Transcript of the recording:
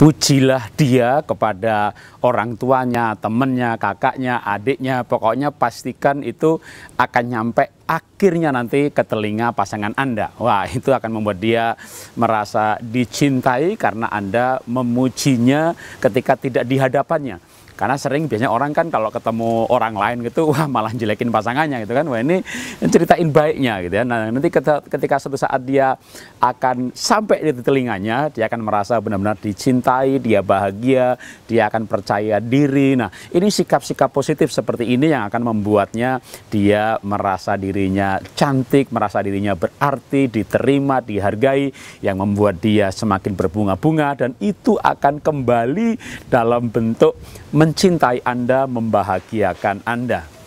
pujilah dia kepada orang tuanya, temennya, kakaknya, adiknya. Pokoknya pastikan itu akan nyampe akhirnya nanti ke telinga pasangan Anda. Wah, itu akan membuat dia merasa dicintai karena Anda memujinya ketika tidak di hadapannya. Karena sering biasanya orang kan kalau ketemu orang lain gitu, wah malah jelekin pasangannya gitu kan. Wah ini ceritain baiknya gitu ya. Nah nanti ketika suatu saat dia akan sampai di telinganya, dia akan merasa benar-benar dicintai, dia bahagia, dia akan percaya diri. Nah ini sikap-sikap positif seperti ini yang akan membuatnya dia merasa dirinya cantik, merasa dirinya berarti, diterima, dihargai, yang membuat dia semakin berbunga-bunga dan itu akan kembali dalam bentuk men mencintai Anda, membahagiakan Anda.